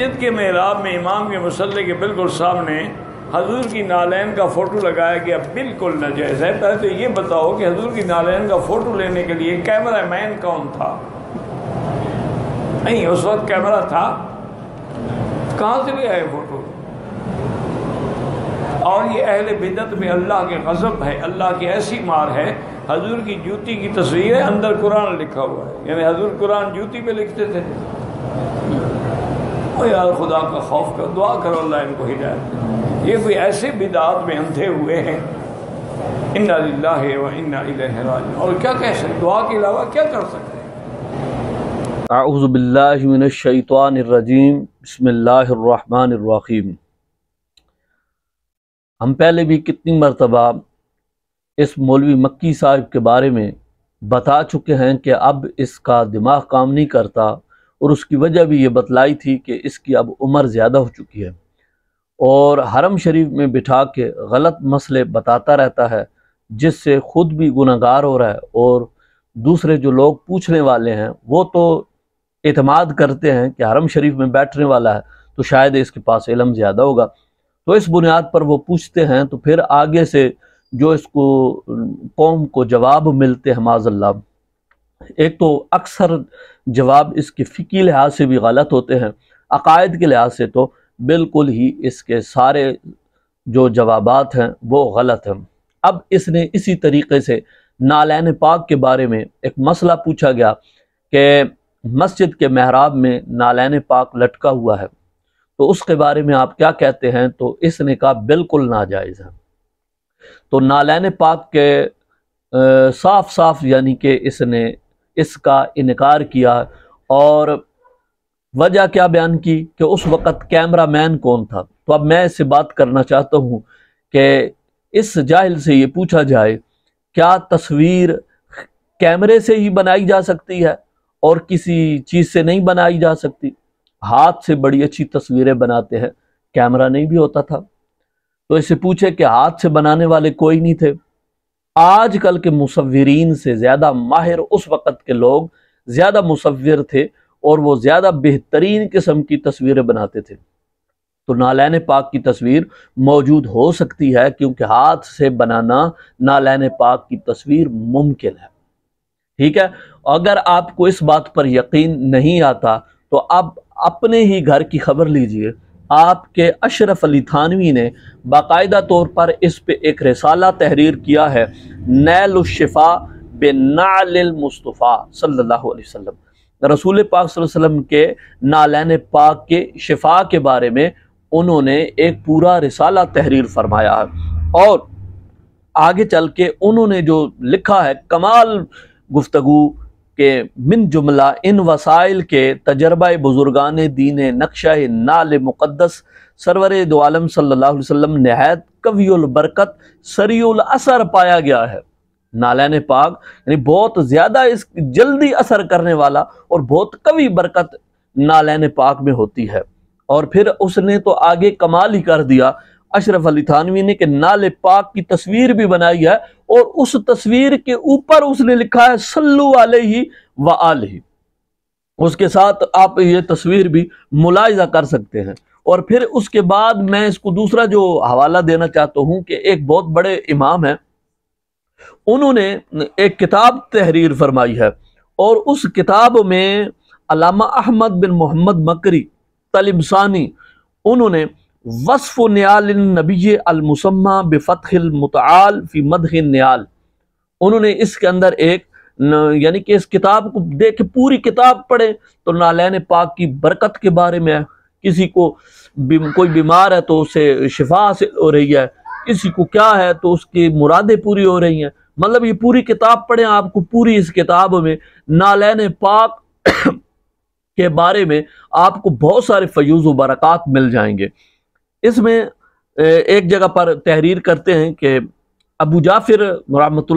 मस्जिद के महराब में इमाम के मसल के बिल्कुल सामने हजूर की नालैन का फ़ोटो लगाया गया बिल्कुल नजायज़ है पहले तो ये बताओ कि हजूर की नालैन का फ़ोटो लेने के लिए कैमरा मैन कौन था नहीं उस वक्त कैमरा था कहाँ से लिया है फ़ोटो और ये अहल बिदत में अल्लाह के गज़ब है अल्लाह की ऐसी मार है हजूर की जूती की तस्वीर है अंदर कुरान लिखा हुआ है यानी हजूर कुरान जूती पे लिखते थे ओ यार खुदा का खौफ कर दुआ करो अल्लाह इनको हिदायत ये कोई ऐसे बिदात में अंधे हुए हैं इन्ना लिल्ला व इन्ना इलेहराज और क्या कह सकते दुआ के अलावा क्या कर सकते हैं आउज़बिल्लिमिनशैतवानरजीम बसमीम हम पहले भी कितनी मरतबा इस मौलवी मक्की साहब के बारे में बता चुके हैं कि अब इसका दिमाग काम नहीं करता और उसकी वजह भी ये बतलाई थी कि इसकी अब उम्र ज़्यादा हो चुकी है और हरम शरीफ में बिठा के गलत मसले बताता रहता है जिससे ख़ुद भी गुनागार हो रहा है और दूसरे जो लोग पूछने वाले हैं वो तो अतमाद करते हैं कि हरम शरीफ में बैठने वाला है तो शायद इसके पास इलम ज़्यादा होगा तो इस बुनियाद पर वो पूछते हैं तो फिर आगे से जो इसको कौम को जवाब मिलते हैं माजल्ला एक तो अक्सर जवाब इसके फ़िकी लिहाज से भी गलत होते हैं अकायद के लिहाज से तो बिल्कुल ही इसके सारे जो जवाबात हैं वो गलत हैं अब इसने इसी तरीके से नालैन पाक के बारे में एक मसला पूछा गया कि मस्जिद के महराब में नालैन पाक लटका हुआ है तो उसके बारे में आप क्या कहते हैं तो इसने कहा बिल्कुल नाजायज़ है तो नालैन पाक के साफ साफ यानी कि इसने इसका इनकार किया और वजह क्या बयान की कि उस वक़्त कैमरा मैन कौन था तो अब मैं इससे बात करना चाहता हूँ कि इस जाहिल से ये पूछा जाए क्या तस्वीर कैमरे से ही बनाई जा सकती है और किसी चीज़ से नहीं बनाई जा सकती हाथ से बड़ी अच्छी तस्वीरें बनाते हैं कैमरा नहीं भी होता था तो इसे पूछे कि हाथ से बनाने वाले कोई नहीं थे आजकल के मुसविरीन से ज़्यादा माहिर उस वक़्त के लोग ज़्यादा मुसविर थे और वो ज़्यादा बेहतरीन किस्म की तस्वीरें बनाते थे तो नालैन पाक की तस्वीर मौजूद हो सकती है क्योंकि हाथ से बनाना नालैन पाक की तस्वीर मुमकिन है ठीक है अगर आपको इस बात पर यकीन नहीं आता तो आप अपने ही घर की खबर लीजिए आपके अशरफ अली थानवी ने बाकायदा तौर पर इस पर एक रसाला तहरीर किया है नैलशफ़ा बेनालमुस्तफ़ा सल्ला वसम रसूल पाक वसम के नालन पाक के शिफा के बारे में उन्होंने एक पूरा रसाला तहरीर फरमाया है और आगे चल के उन्होंने जो लिखा है कमाल गुफ्तगु के मिन जुमला इन वसाइल के तजर्बा बुजुर्गान दीन नक्शा नाल मुक़दस सरवर दो आलम सल्ला वसम नहायत कवीबरकत सरील असर पाया गया है नालान पाक यानी बहुत ज़्यादा इस जल्दी असर करने वाला और बहुत कवी बरकत नालान पाक में होती है और फिर उसने तो आगे कमाल ही कर दिया अशरफ अली थानवी ने के नाले पाक की तस्वीर भी बनाई है और उस तस्वीर के ऊपर उसने लिखा है सल्लू वाले ही व ही उसके साथ आप ये तस्वीर भी मुलायजा कर सकते हैं और फिर उसके बाद मैं इसको दूसरा जो हवाला देना चाहता हूं कि एक बहुत बड़े इमाम है उन्होंने एक किताब तहरीर फरमाई है और उस किताब में अलामा अहमद बिन मोहम्मद मकरी तलिमसानी उन्होंने वसफ़ नयाल नबी अलमुसम्मा बफ़तमताल फ़ी मदह नयाल उन्होंने इसके अंदर एक यानी कि इस किताब को देख पूरी किताब पढ़े तो नालैन पाक की बरकत के बारे में है किसी को कोई बीमार है तो उसे शिफा हासिल हो रही है किसी को क्या है तो उसकी मुरादें पूरी हो रही हैं मतलब ये पूरी किताब पढ़ें आपको पूरी इस किताब में नालैन पाक के बारे में आपको बहुत सारे फयूज़ बरक़ात मिल जाएंगे इसमें एक जगह पर तहरीर करते हैं कि अबू जाफिर रहमत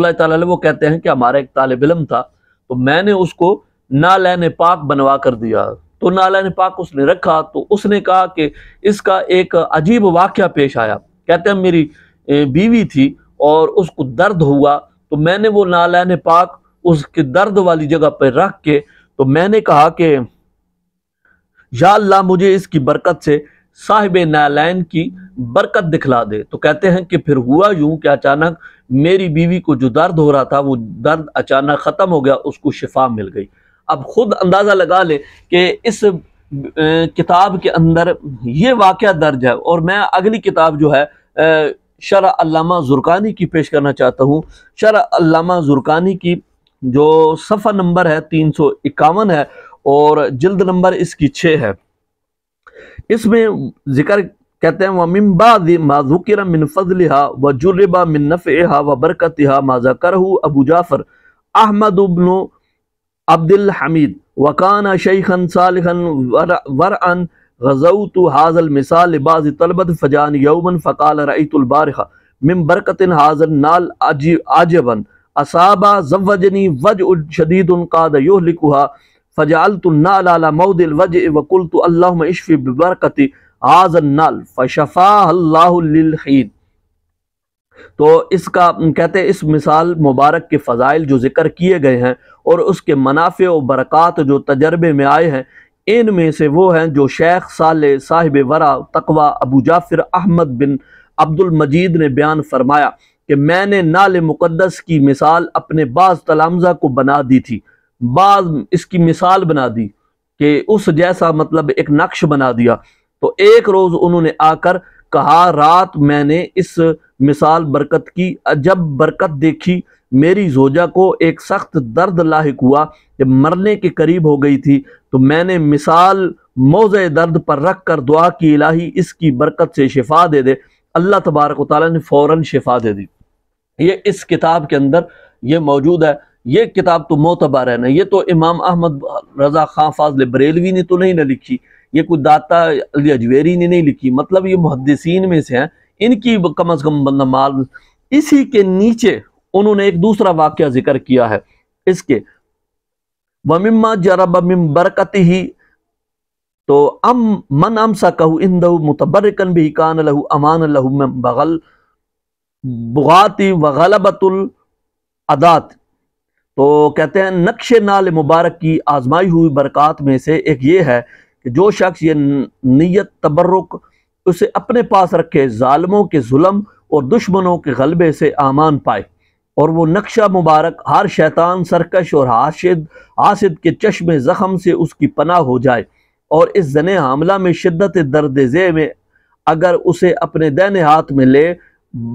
वो कहते हैं कि हमारा एक तालब इलम था तो मैंने उसको नालन पाक बनवा कर दिया तो नालन पाक उसने रखा तो उसने कहा कि इसका एक अजीब वाक्य पेश आया कहते हैं मेरी बीवी थी और उसको दर्द हुआ तो मैंने वो नालन पाक उसके दर्द वाली जगह पर रख के तो मैंने कहा कि या अल्लाह मुझे इसकी बरकत से साहिब नालैन की बरकत दिखला दे तो कहते हैं कि फिर हुआ यूं कि अचानक मेरी बीवी को जो दर्द हो रहा था वो दर्द अचानक ख़त्म हो गया उसको शिफा मिल गई अब खुद अंदाज़ा लगा ले कि इस किताब के अंदर ये वाक़ दर्ज है और मैं अगली किताब जो है शरा जुर्कानी की पेश करना चाहता हूँ शरा जुर्कानी की जो सफ़ा नंबर है तीन सौ इक्यावन है और जल्द नंबर इसकी छः है इसमें जिक्र कहते हैं वमिम्बादी माजुकर मिन फजलहा व जुर्रबा मिन नफ़ा व बरकतहा माजा करहू अबू जाफ़र अहमद उबन अब्दुल हमीद वकान शेखन वकाना वर अन वरअन तो हाजल मिसाल बाज तलबत फजान यौमन फ़काल रईतुलबारख़ा मिम बरकतिन हाजल नाल आजबन असाबा जवजनी वज शदीद उनका दोहलिकुहा फ़जाल तो मऊदिल वज वकुल तो अल्लाह इशफ़ी बरकती आजन्नाल फ़शफ़ा अल्लाहीद तो इसका कहते हैं इस मिसाल मुबारक के फ़जाइल जो ज़िक्र किए गए हैं और उसके मुनाफ़े और बरक़ात जो तजर्बे में आए हैं इन में से वो हैं जो शेख साल साहिब वरा तकवा अबू जाफिर अहमद बिन अब्दुल मजीद ने बयान फरमाया कि मैंने नाल मुकद्दस की मिसाल अपने बाज़ तलामजा को बना दी थी बाद इसकी मिसाल बना दी कि उस जैसा मतलब एक नक्श बना दिया तो एक रोज उन्होंने आकर कहा रात मैंने इस मिसाल बरकत की जब बरकत देखी मेरी जोजा को एक सख्त दर्द लाक हुआ जब मरने के करीब हो गई थी तो मैंने मिसाल मौज दर्द पर रख कर दुआ की इलाही इसकी बरकत से शिफा दे दे अल्लाह तबारक ताली ने फ़ौर शिफा दे दी ये इस किताब के अंदर ये मौजूद है ये किताब तो मोतबर है ना ये तो इमाम अहमद रजा खां फाजल बरेलवी ने तो नहीं ना लिखी ये कोई दाता अली अजवेरी ने नहीं लिखी मतलब ये मुहदसिन में से हैं इनकी कम अज़ कम माल इसी के नीचे उन्होंने एक दूसरा वाक्य जिक्र किया है इसके वमिम्मा जरा बमिम बरकत ही तो अम मन अम सा कहू इन दहु मुतबरकन भी कान लहू अमान लहू बगल बुगाती वगलबतुल अदात तो कहते हैं नक्श नाल मुबारक की आजमाई हुई बरक़ात में से एक ये है कि जो शख्स ये नीयत तबर्रुक उसे अपने पास रखे ालमों के जुलम और दुश्मनों के गलबे से आमान पाए और वो नक्शा मुबारक हर शैतान सरकश और हाशिद आसिद के चश्म ज़ख़म से उसकी पनाह हो जाए और इस जन हमला में शिद्दत दर्द ज़े में अगर उसे अपने दैन हाथ में ले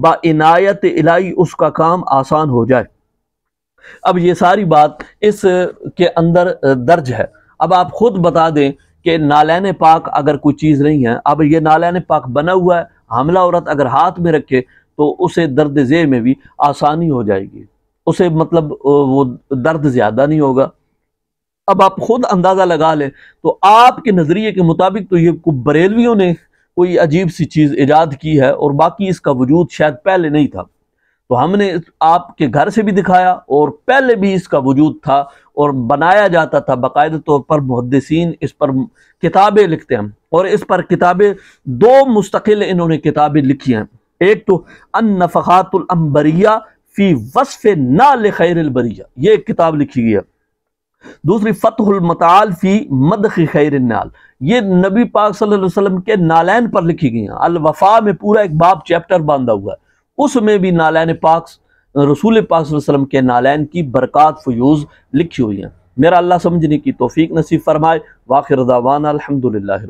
बानायत इलाई उसका काम आसान हो जाए अब ये सारी बात इस के अंदर दर्ज है अब आप खुद बता दें कि नालैन पाक अगर कोई चीज़ नहीं है अब ये नालैन पाक बना हुआ है हमला औरत अगर हाथ में रखे तो उसे दर्द जेब में भी आसानी हो जाएगी उसे मतलब वो दर्द ज़्यादा नहीं होगा अब आप खुद अंदाज़ा लगा लें तो आपके नज़रिए के मुताबिक तो ये बरेलवियों ने कोई अजीब सी चीज़ ईजाद की है और बाकी इसका वजूद शायद पहले नहीं था तो हमने आपके घर से भी दिखाया और पहले भी इसका वजूद था और बनाया जाता था बाकायदा तौर पर मुहदसिन इस पर किताबें लिखते हैं और इस पर किताबें दो मुस्तकिल इन्होंने किताबें लिखी हैं एक तो अन नफ़ातुलम्बरिया फ़ी वसफ़ नाल खैरबरिया ये एक किताब लिखी गई है दूसरी फ़तहमताल फ़ी मद खैर नाल ये नबी पाक सल्लल्लाहु अलैहि वसल्लम के नालैन पर लिखी गई हैं अलवफ़ा में पूरा एक बाब चैप्टर बांधा हुआ है उसमें भी नालैन पाक रसूल पाक वसलम के नालैन की बरक़ात फ्यूज़ लिखी हुई हैं मेरा अल्लाह समझने की तोफ़ी नसीब फरमाए वाखिर दावान अलहमदिल्ला